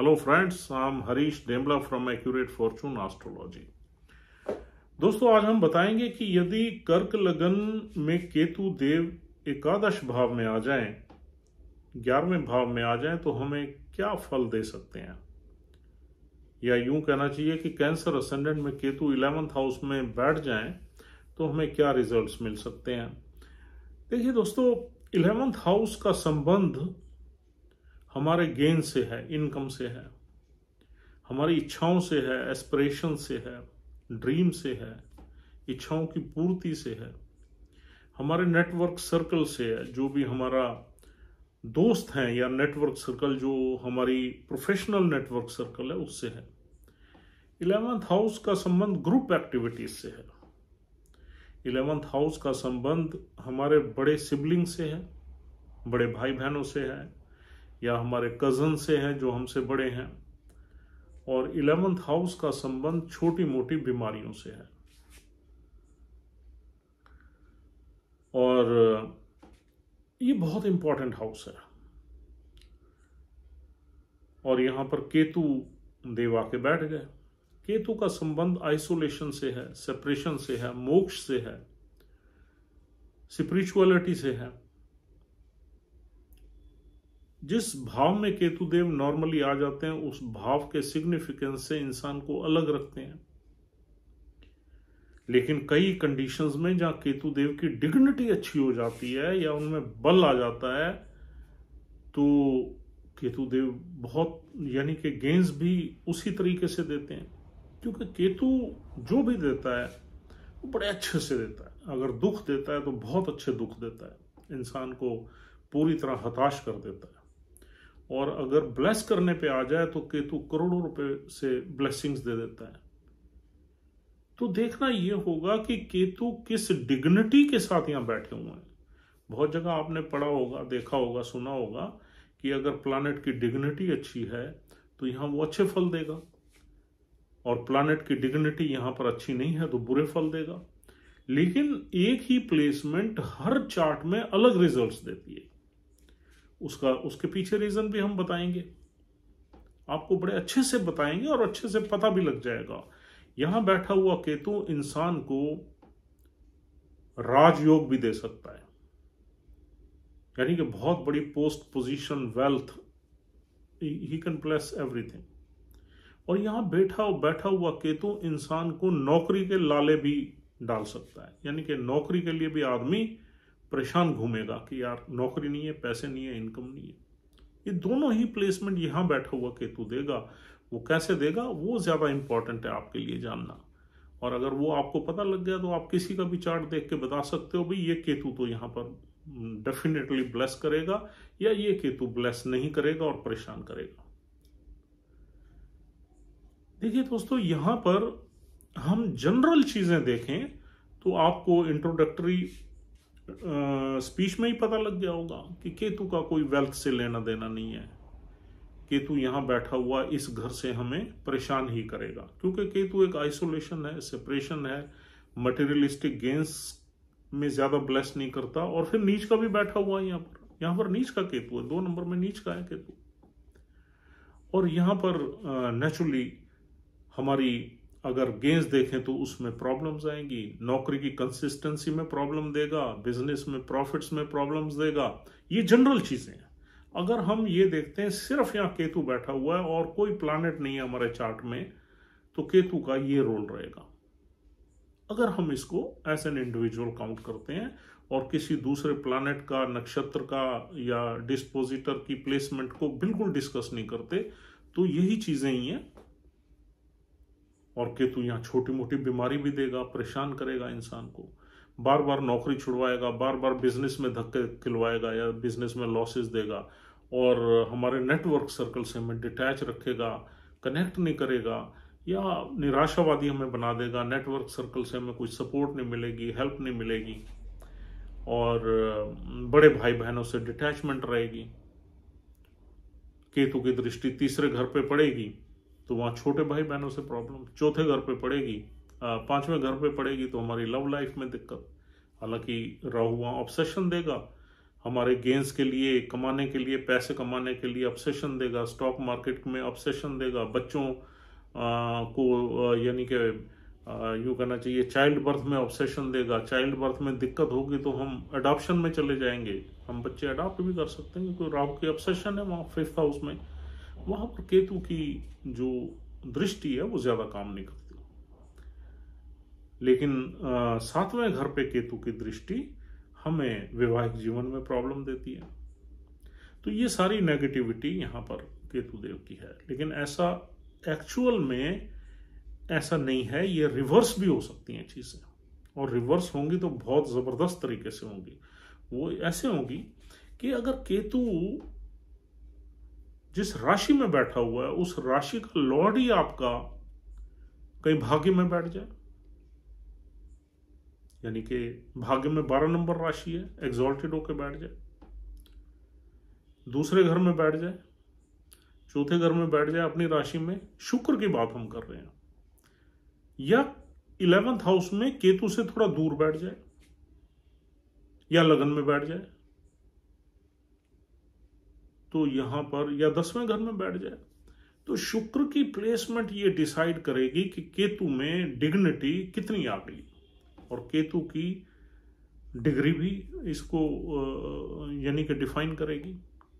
Hello friends I'm Harish Dembla from Accurate Fortune Astrology दोस्तों आज हम बताएंगे कि यदि कर्क लगन में केतु देव एकादश भाव में आ जाएं, ग्यारहवें भाव में आ जाएं तो हमें क्या फल दे सकते हैं या यूं कहना चाहिए कि कैंसर असेंडेंट में केतु इलेवंथ हाउस में बैठ जाएं तो हमें क्या रिजल्ट्स मिल सकते हैं देखिए दोस्तों इलेवंथ हाउस का संबंध हमारे गेन से है इनकम से है हमारी इच्छाओं से है एस्परेशन से है ड्रीम से है इच्छाओं की पूर्ति से है हमारे नेटवर्क सर्कल से है जो भी हमारा दोस्त हैं या नेटवर्क सर्कल जो हमारी प्रोफेशनल नेटवर्क सर्कल है उससे है इलेवंथ हाउस का संबंध ग्रुप एक्टिविटीज से है इलेवंथ हाउस का संबंध हमारे बड़े सिबलिंग से है बड़े भाई बहनों से है या हमारे कज़न से हैं जो हमसे बड़े हैं और इलेवेंथ हाउस का संबंध छोटी मोटी बीमारियों से है और ये बहुत इंपॉर्टेंट हाउस है और यहाँ पर केतु देव आके बैठ गए केतु का संबंध आइसोलेशन से है सेपरेशन से है मोक्ष से है स्पिरिचुअलिटी से है जिस भाव में केतुदेव नॉर्मली आ जाते हैं उस भाव के सिग्निफिकेंस से इंसान को अलग रखते हैं लेकिन कई कंडीशंस में जहां केतुदेव की डिग्निटी अच्छी हो जाती है या उनमें बल आ जाता है तो केतुदेव बहुत यानी कि गेंस भी उसी तरीके से देते हैं क्योंकि केतु जो भी देता है वो बड़े अच्छे से देता है अगर दुख देता है तो बहुत अच्छे दुख देता है इंसान को पूरी तरह हताश कर देता है और अगर ब्लेस करने पे आ जाए तो केतु करोड़ों रुपए से ब्लेसिंग्स दे देता है तो देखना यह होगा कि केतु किस डिग्निटी के साथ यहां बैठे हुए हैं बहुत जगह आपने पढ़ा होगा देखा होगा सुना होगा कि अगर प्लानट की डिग्निटी अच्छी है तो यहां वो अच्छे फल देगा और प्लानट की डिग्निटी यहां पर अच्छी नहीं है तो बुरे फल देगा लेकिन एक ही प्लेसमेंट हर चार्ट में अलग रिजल्ट्स देती है उसका उसके पीछे रीजन भी हम बताएंगे आपको बड़े अच्छे से बताएंगे और अच्छे से पता भी लग जाएगा यहां बैठा हुआ केतु इंसान को राजयोग भी दे सकता है यानी कि बहुत बड़ी post position wealth he can place everything और यहां बैठा बैठा हुआ केतु इंसान को नौकरी के लाले भी डाल सकता है यानी कि नौकरी के लिए भी आदमी परेशान घूमेगा कि यार नौकरी नहीं है पैसे नहीं है इनकम नहीं है ये दोनों ही प्लेसमेंट यहाँ बैठा हुआ केतु देगा वो कैसे देगा वो ज़्यादा इम्पॉर्टेंट है आपके लिए जानना और अगर वो आपको पता लग गया तो आप किसी का भी चार्ट देख के बता सकते हो भाई ये केतु तो यहाँ पर डेफिनेटली हम्म, ब्लेस करेगा या ये केतु ब्लेस नहीं करेगा और परेशान करेगा देखिए दोस्तों यहां पर हम जनरल चीज़ें देखें तो आपको इंट्रोडक्टरी स्पीच में ही पता लग गया होगा कि केतु का कोई वेल्थ से लेना देना नहीं है केतु यहाँ बैठा हुआ इस घर से हमें परेशान ही करेगा क्योंकि केतु एक आइसोलेशन है सेपरेशन है मटेरियलिस्टिक गेंस में ज्यादा ब्लेस नहीं करता और फिर नीच का भी बैठा हुआ है यहाँ पर यहाँ पर नीच का केतु है दो नंबर में नीच का है केतु और यहाँ पर नेचुरली हमारी अगर गेंस देखें तो उसमें प्रॉब्लम्स आएंगी नौकरी की कंसिस्टेंसी में प्रॉब्लम देगा बिजनेस में प्रॉफिट्स में प्रॉब्लम्स देगा ये जनरल चीज़ें हैं अगर हम ये देखते हैं सिर्फ यहाँ केतु बैठा हुआ है और कोई प्लानट नहीं है हमारे चार्ट में तो केतु का ये रोल रहेगा अगर हम इसको एज एन इंडिविजुअल काउंट करते हैं और किसी दूसरे प्लानट का नक्षत्र का या डिस्पोजिटर की प्लेसमेंट को बिल्कुल डिस्कस नहीं करते तो यही चीज़ें ही हैं और केतु यहाँ छोटी मोटी बीमारी भी देगा परेशान करेगा इंसान को बार बार नौकरी छुड़वाएगा बार बार बिजनेस में धक्के खिलवाएगा या बिजनेस में लॉसेस देगा और हमारे नेटवर्क सर्कल से हमें डिटैच रखेगा कनेक्ट नहीं करेगा या निराशावादी हमें बना देगा नेटवर्क सर्कल से हमें कुछ सपोर्ट नहीं मिलेगी हेल्प नहीं मिलेगी और बड़े भाई बहनों से डिटैचमेंट रहेगी केतु की दृष्टि तीसरे घर पे पड़ेगी तो वहाँ छोटे भाई बहनों से प्रॉब्लम चौथे घर पे पड़ेगी पांचवें घर पे पड़ेगी तो हमारी लव लाइफ में दिक्कत हालांकि राहु वहाँ ऑब्सेशन देगा हमारे गेंस के लिए कमाने के लिए पैसे कमाने के लिए ऑब्सेशन देगा स्टॉक मार्केट में ऑब्सेशन देगा बच्चों आ, को यानी कि यूँ कहना चाहिए चाइल्ड बर्थ में ऑब्सेशन देगा चाइल्ड बर्थ में दिक्कत होगी तो हम अडॉप्शन में चले जाएंगे हम बच्चे अडॉप्ट भी कर सकते हैं क्योंकि राहु की ऑब्सेशन है वहाँ फिफ्थ हाउस में वहां पर केतु की जो दृष्टि है वो ज्यादा काम नहीं करती लेकिन सातवें घर पे केतु की दृष्टि हमें वैवाहिक जीवन में प्रॉब्लम देती है तो ये सारी नेगेटिविटी यहाँ पर केतु देव की है लेकिन ऐसा एक्चुअल में ऐसा नहीं है ये रिवर्स भी हो सकती हैं चीज़ें और रिवर्स होंगी तो बहुत ज़बरदस्त तरीके से होंगी वो ऐसे होंगी कि अगर केतु जिस राशि में बैठा हुआ है उस राशि का लॉर्ड ही आपका कहीं भाग्य में बैठ जाए यानी कि भाग्य में बारह नंबर राशि है एग्जॉल्टेड होकर बैठ जाए दूसरे घर में बैठ जाए चौथे घर में बैठ जाए अपनी राशि में शुक्र की बात हम कर रहे हैं या इलेवेंथ हाउस में केतु से थोड़ा दूर बैठ जाए या लगन में बैठ जाए तो यहाँ पर या दसवें घर में बैठ जाए तो शुक्र की प्लेसमेंट ये डिसाइड करेगी कि केतु में डिग्निटी कितनी आ गई और केतु की डिग्री भी इसको यानी कि डिफाइन करेगी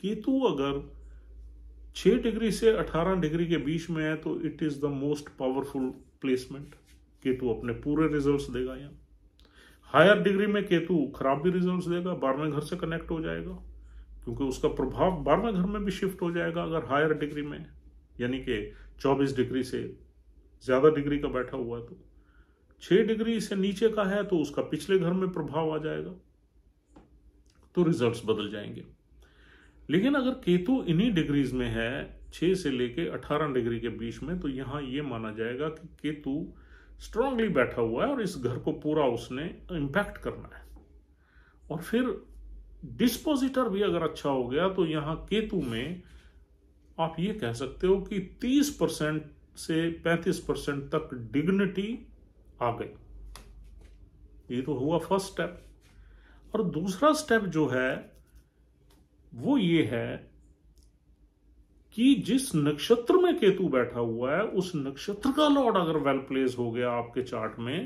केतु अगर 6 डिग्री से अठारह डिग्री के बीच में है तो it is the most powerful placement Ketu अपने पूरे रिजल्ट्स देगा यहां हायर डिग्री में केतु खराब भी रिजल्ट्स देगा बारहवें घर से कनेक्ट हो जाएगा क्योंकि उसका प्रभाव बारहवें घर में भी शिफ्ट हो जाएगा अगर हायर डिग्री में यानी कि चौबीस डिग्री से ज़्यादा डिग्री का बैठा हुआ है तो छः डिग्री से नीचे का है तो उसका पिछले घर में प्रभाव आ जाएगा तो रिजल्ट्स बदल जाएंगे लेकिन अगर केतु इन्हीं डिग्रीज में है छः से लेके अठारह डिग्री के बीच में तो यहाँ ये माना जाएगा कि केतु स्ट्रांगली बैठा हुआ है और इस घर को पूरा उसने इम्पैक्ट करना है और फिर डिस्पोजिटर भी अगर अच्छा हो गया तो यहां केतु में आप ये कह सकते हो कि 30 परसेंट से 35 परसेंट तक डिग्निटी आ गई ये तो हुआ फर्स्ट स्टेप और दूसरा स्टेप जो है वो ये है कि जिस नक्षत्र में केतु बैठा हुआ है उस नक्षत्र का लॉर्ड अगर वेल प्लेस हो गया आपके चार्ट में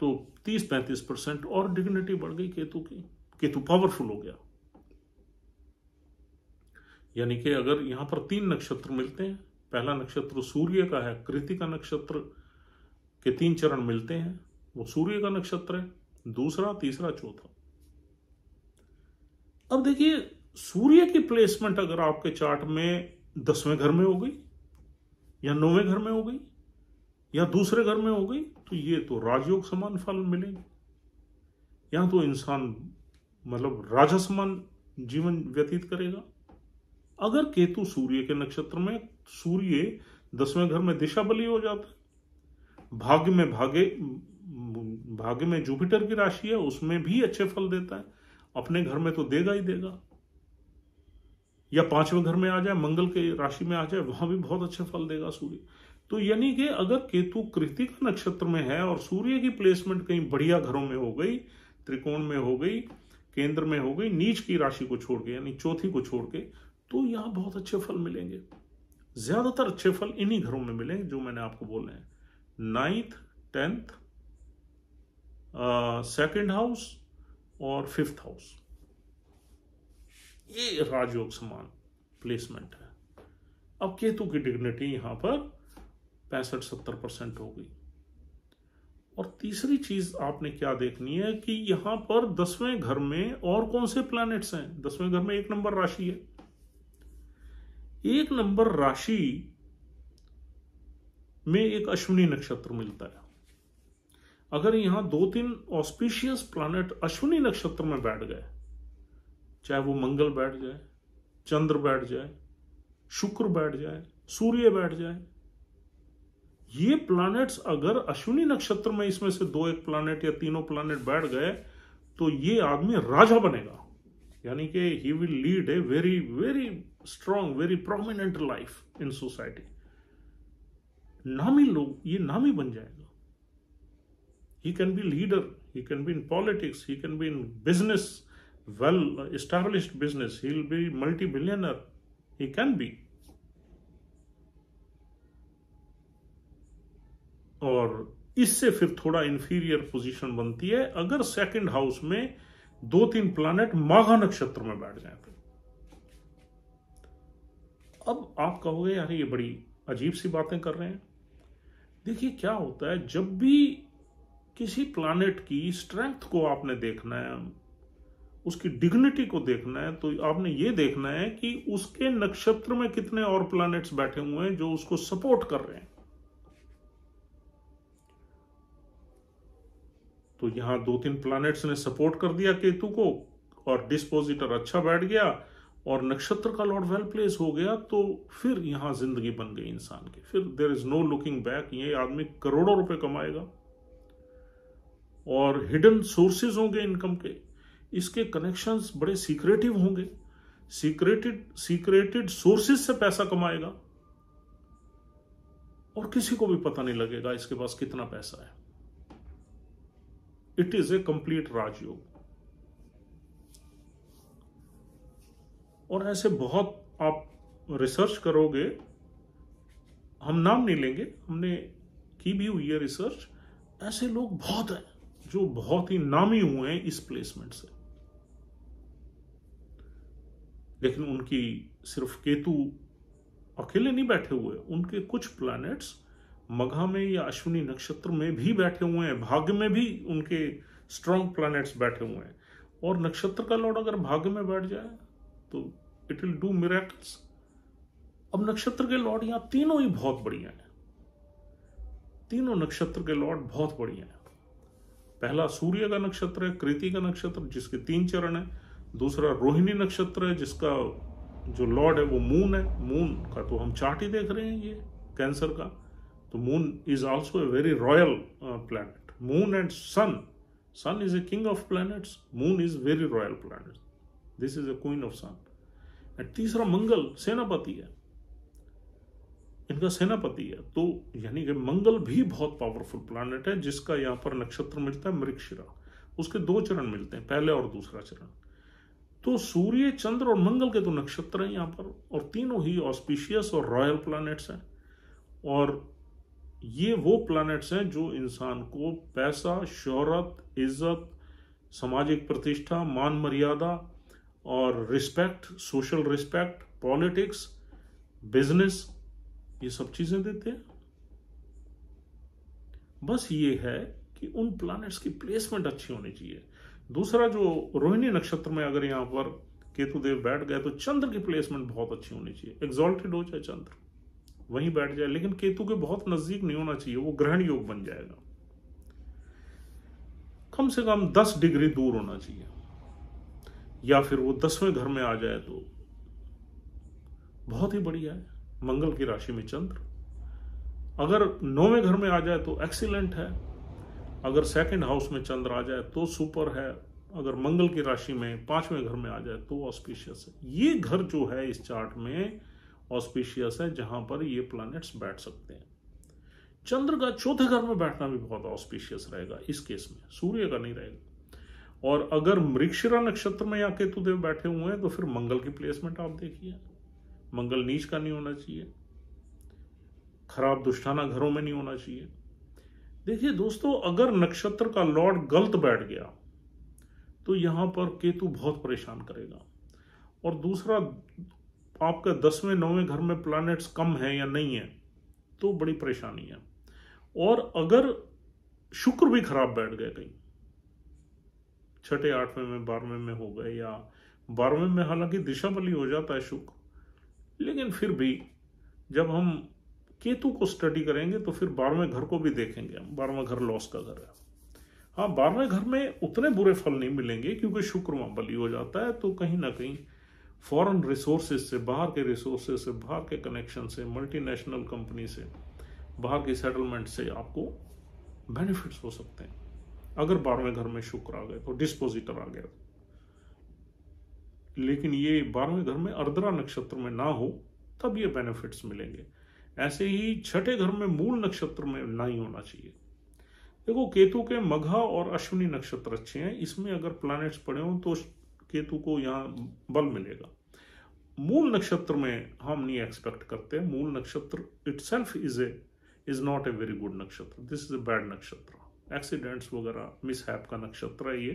तो 30-35 परसेंट और डिग्निटी बढ़ गई केतु की कि तू पावरफुल हो गया यानी कि अगर यहां पर तीन नक्षत्र मिलते हैं पहला नक्षत्र सूर्य का है कृति का नक्षत्र के तीन चरण मिलते हैं वो सूर्य का नक्षत्र है दूसरा तीसरा चौथा अब देखिए सूर्य की प्लेसमेंट अगर आपके चार्ट में दसवें घर में हो गई या नौवें घर में हो गई या दूसरे घर में हो गई तो ये तो राजयोग समान फल मिलेंगे यहां तो इंसान मतलब राजसमान जीवन व्यतीत करेगा अगर केतु सूर्य के नक्षत्र में सूर्य दसवें घर में दिशा बली हो जाता है भाग्य में भागे भाग्य में जुपिटर की राशि है उसमें भी अच्छे फल देता है अपने घर में तो देगा ही देगा या पांचवें घर में आ जाए मंगल के राशि में आ जाए वहां भी बहुत अच्छे फल देगा सूर्य तो यानी कि अगर केतु कृतिक नक्षत्र में है और सूर्य की प्लेसमेंट कहीं बढ़िया घरों में हो गई त्रिकोण में हो गई केंद्र में हो गई नीच की राशि को छोड़ के यानी चौथी को छोड़ के तो यहाँ बहुत अच्छे फल मिलेंगे ज्यादातर अच्छे फल इन्हीं घरों में मिलेंगे जो मैंने आपको बोले हैं नाइन्थ टेंथ सेकेंड हाउस और फिफ्थ हाउस ये राजयोग समान प्लेसमेंट है अब केतु की डिग्निटी यहां पर पैंसठ सत्तर परसेंट हो गई और तीसरी चीज आपने क्या देखनी है कि यहां पर दसवें घर में और कौन से प्लैनेट्स हैं दसवें घर में एक नंबर राशि है एक नंबर राशि में एक अश्विनी नक्षत्र मिलता है अगर यहां दो तीन ऑस्पिशियस प्लैनेट अश्विनी नक्षत्र में बैठ गए चाहे वो मंगल बैठ जाए चंद्र बैठ जाए शुक्र बैठ जाए सूर्य बैठ जाए ये प्लैनेट्स अगर अश्विनी नक्षत्र में इसमें से दो एक प्लैनेट या तीनों प्लैनेट बैठ गए तो ये आदमी राजा बनेगा यानी कि he will lead a very very strong very prominent life in society नामी लोग ये नामी बन जाएगा he can be leader he can be in politics he can be in business well business he will be multi billionaire he can be और इससे फिर थोड़ा इंफीरियर पोजीशन बनती है अगर सेकंड हाउस में दो तीन प्लानिट माघा नक्षत्र में बैठ जाए तो अब आप कहोगे यार ये बड़ी अजीब सी बातें कर रहे हैं देखिए क्या होता है जब भी किसी प्लानिट की स्ट्रेंथ को आपने देखना है उसकी डिग्निटी को देखना है तो आपने ये देखना है कि उसके नक्षत्र में कितने और प्लानिट्स बैठे हुए हैं जो उसको सपोर्ट कर रहे हैं तो यहां दो तीन प्लैनेट्स ने सपोर्ट कर दिया केतु को और डिस्पोजिटर अच्छा बैठ गया और नक्षत्र का लॉर्ड वेल प्लेस हो गया तो फिर यहां जिंदगी बन गई इंसान की फिर there is no looking back ये आदमी करोड़ों रुपए कमाएगा और हिडन सोर्सेज होंगे इनकम के इसके कनेक्शंस बड़े सीक्रेटिव होंगे सीक्रेटेड सीक्रेटेड सोर्सेज से पैसा कमाएगा और किसी को भी पता नहीं लगेगा इसके पास कितना पैसा है इट इज ए कंप्लीट राजयोग और ऐसे बहुत आप रिसर्च करोगे हम नाम नहीं लेंगे हमने की भी हुई है रिसर्च ऐसे लोग बहुत हैं जो बहुत ही नामी हुए हैं इस प्लेसमेंट से लेकिन उनकी सिर्फ केतु अकेले नहीं बैठे हुए उनके कुछ प्लैनेट्स मघा में या अश्विनी नक्षत्र में भी बैठे हुए हैं भाग्य में भी उनके स्ट्रॉन्ग प्लैनेट्स बैठे हुए हैं और नक्षत्र का लॉर्ड अगर भाग्य में बैठ जाए तो इट विल डू मिराकल्स अब नक्षत्र के लॉर्ड यहाँ तीनों ही बहुत बढ़िया हैं तीनों नक्षत्र के लॉर्ड बहुत बढ़िया हैं पहला सूर्य का नक्षत्र है कृति का नक्षत्र जिसके तीन चरण है दूसरा रोहिणी नक्षत्र है जिसका जो लॉर्ड है वो मून है मून का तो हम चार्ट ही देख रहे हैं ये कैंसर का The moon is also a very royal uh, planet. Moon and sun. Sun is a king of planets. Moon is very royal planet. This is a queen of sun and तीसरा मंगल सेनापति है इनका सेनापति है तो यानी कि मंगल भी बहुत पावरफुल प्लानट है जिसका यहाँ पर नक्षत्र मिलता है मृक्षिरा उसके दो चरण मिलते हैं पहले और दूसरा चरण तो सूर्य चंद्र और मंगल के तो नक्षत्र हैं यहाँ पर और तीनों ही ऑस्पिशियस और रॉयल प्लानट्स हैं और ये वो प्लैनेट्स हैं जो इंसान को पैसा शोहरत इज्जत सामाजिक प्रतिष्ठा मान मर्यादा और respect social respect politics business ये सब चीजें देते हैं बस ये है कि उन प्लैनेट्स की प्लेसमेंट अच्छी होनी चाहिए दूसरा जो रोहिणी नक्षत्र में अगर यहां पर केतुदेव बैठ गए तो चंद्र की प्लेसमेंट बहुत अच्छी होनी चाहिए एग्जॉल्टेड हो जाए चंद्र वहीं बैठ जाए लेकिन केतु के बहुत नजदीक नहीं होना चाहिए वो ग्रहण योग बन जाएगा कम से कम दस डिग्री दूर होना चाहिए या फिर वो दसवें घर में आ जाए तो बहुत ही बढ़िया है मंगल की राशि में चंद्र अगर नौवें घर में आ जाए तो एक्सीलेंट है अगर सेकंड हाउस में चंद्र आ जाए तो सुपर है अगर मंगल की राशि में पांचवें घर में आ जाए तो ऑस्पिशियस है ये घर जो है इस चार्ट में ऑस्पिशियस है जहां पर ये प्लैनेट्स बैठ सकते हैं चंद्र का चौथे घर में बैठना भी बहुत ऑस्पिशियस रहेगा इस केस में सूर्य का नहीं रहेगा और अगर मृक्षरा नक्षत्र में या केतुदेव बैठे हुए हैं तो फिर मंगल की प्लेसमेंट आप देखिए मंगल नीच का नहीं होना चाहिए खराब दुष्टाना घरों में नहीं होना चाहिए देखिए दोस्तों अगर नक्षत्र का लॉर्ड गलत बैठ गया तो यहां पर केतु बहुत परेशान करेगा और दूसरा आपके दसवें नौवें घर में प्लैनेट्स कम है या नहीं है तो बड़ी परेशानी है और अगर शुक्र भी खराब बैठ गए कहीं छठे आठवें में बारहवें में हो गए या बारहवें में हालांकि दिशा बली हो जाता है शुक्र लेकिन फिर भी जब हम केतु को स्टडी करेंगे तो फिर बारहवें घर को भी देखेंगे हम बारहवें घर लॉस का घर है हाँ बारहवें घर में उतने बुरे फल नहीं मिलेंगे क्योंकि शुक्र वहां बली हो जाता है तो कहीं ना कहीं फॉरेन रिसोर्सेज से बाहर के रिसोर्सेज से बाहर के कनेक्शन से मल्टीनेशनल कंपनी से बाहर की सेटलमेंट से आपको बेनिफिट्स हो सकते हैं अगर बारहवें घर में शुक्र आ गए तो डिस्पोजिटर आ गया लेकिन ये बारहवें घर में अर्द्रा नक्षत्र में ना हो तब ये बेनिफिट्स मिलेंगे ऐसे ही छठे घर में मूल नक्षत्र में नहीं होना चाहिए देखो केतु के मघा और अश्विनी नक्षत्र अच्छे हैं इसमें अगर प्लैनेट्स पड़े हों तो केतु को यहाँ बल मिलेगा मूल नक्षत्र में हम नहीं एक्सपेक्ट करते मूल नक्षत्र itself is a is not a very good नक्षत्र दिस इज ए बैड नक्षत्र एक्सीडेंट्स वगैरह मिसहैप का नक्षत्र है ये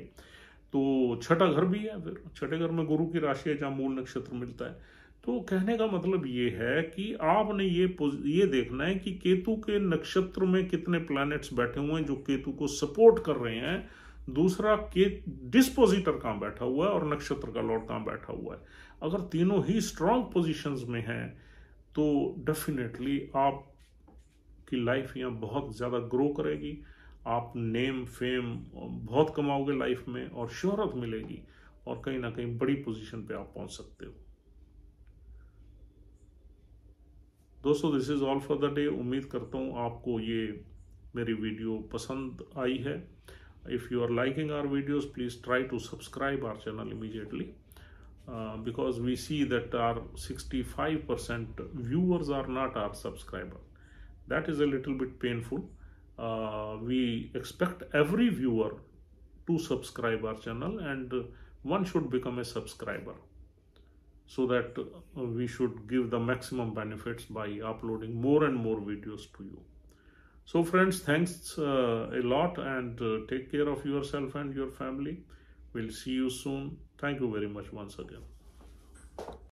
तो छठा घर भी है फिर छठे घर में गुरु की राशि है जहाँ मूल नक्षत्र मिलता है तो कहने का मतलब ये है कि आपने ये ये देखना है कि केतु के नक्षत्र में कितने प्लैनेट्स बैठे हुए हैं जो केतु को सपोर्ट कर रहे हैं दूसरा के डिस्पोजिटर कहाँ बैठा हुआ है और नक्षत्र का लॉर्ड कहाँ बैठा हुआ है अगर तीनों ही स्ट्रांग पोजिशन में हैं तो डेफिनेटली आप की लाइफ यहाँ बहुत ज़्यादा ग्रो करेगी आप नेम फेम बहुत कमाओगे लाइफ में और शोहरत मिलेगी और कहीं ना कहीं बड़ी पोजीशन पे आप पहुंच सकते हो दोस्तों this is all for the day उम्मीद करता हूँ आपको ये मेरी वीडियो पसंद आई है if you are liking our videos please try to subscribe our channel immediately uh, because we see that our 65% viewers are not our subscriber that is a little bit painful uh, we expect every viewer to subscribe our channel and one should become a subscriber so that we should give the maximum benefits by uploading more and more videos to you so friends, thanks uh, a lot and uh, take care of yourself and your family. We'll see you soon. Thank you very much once again.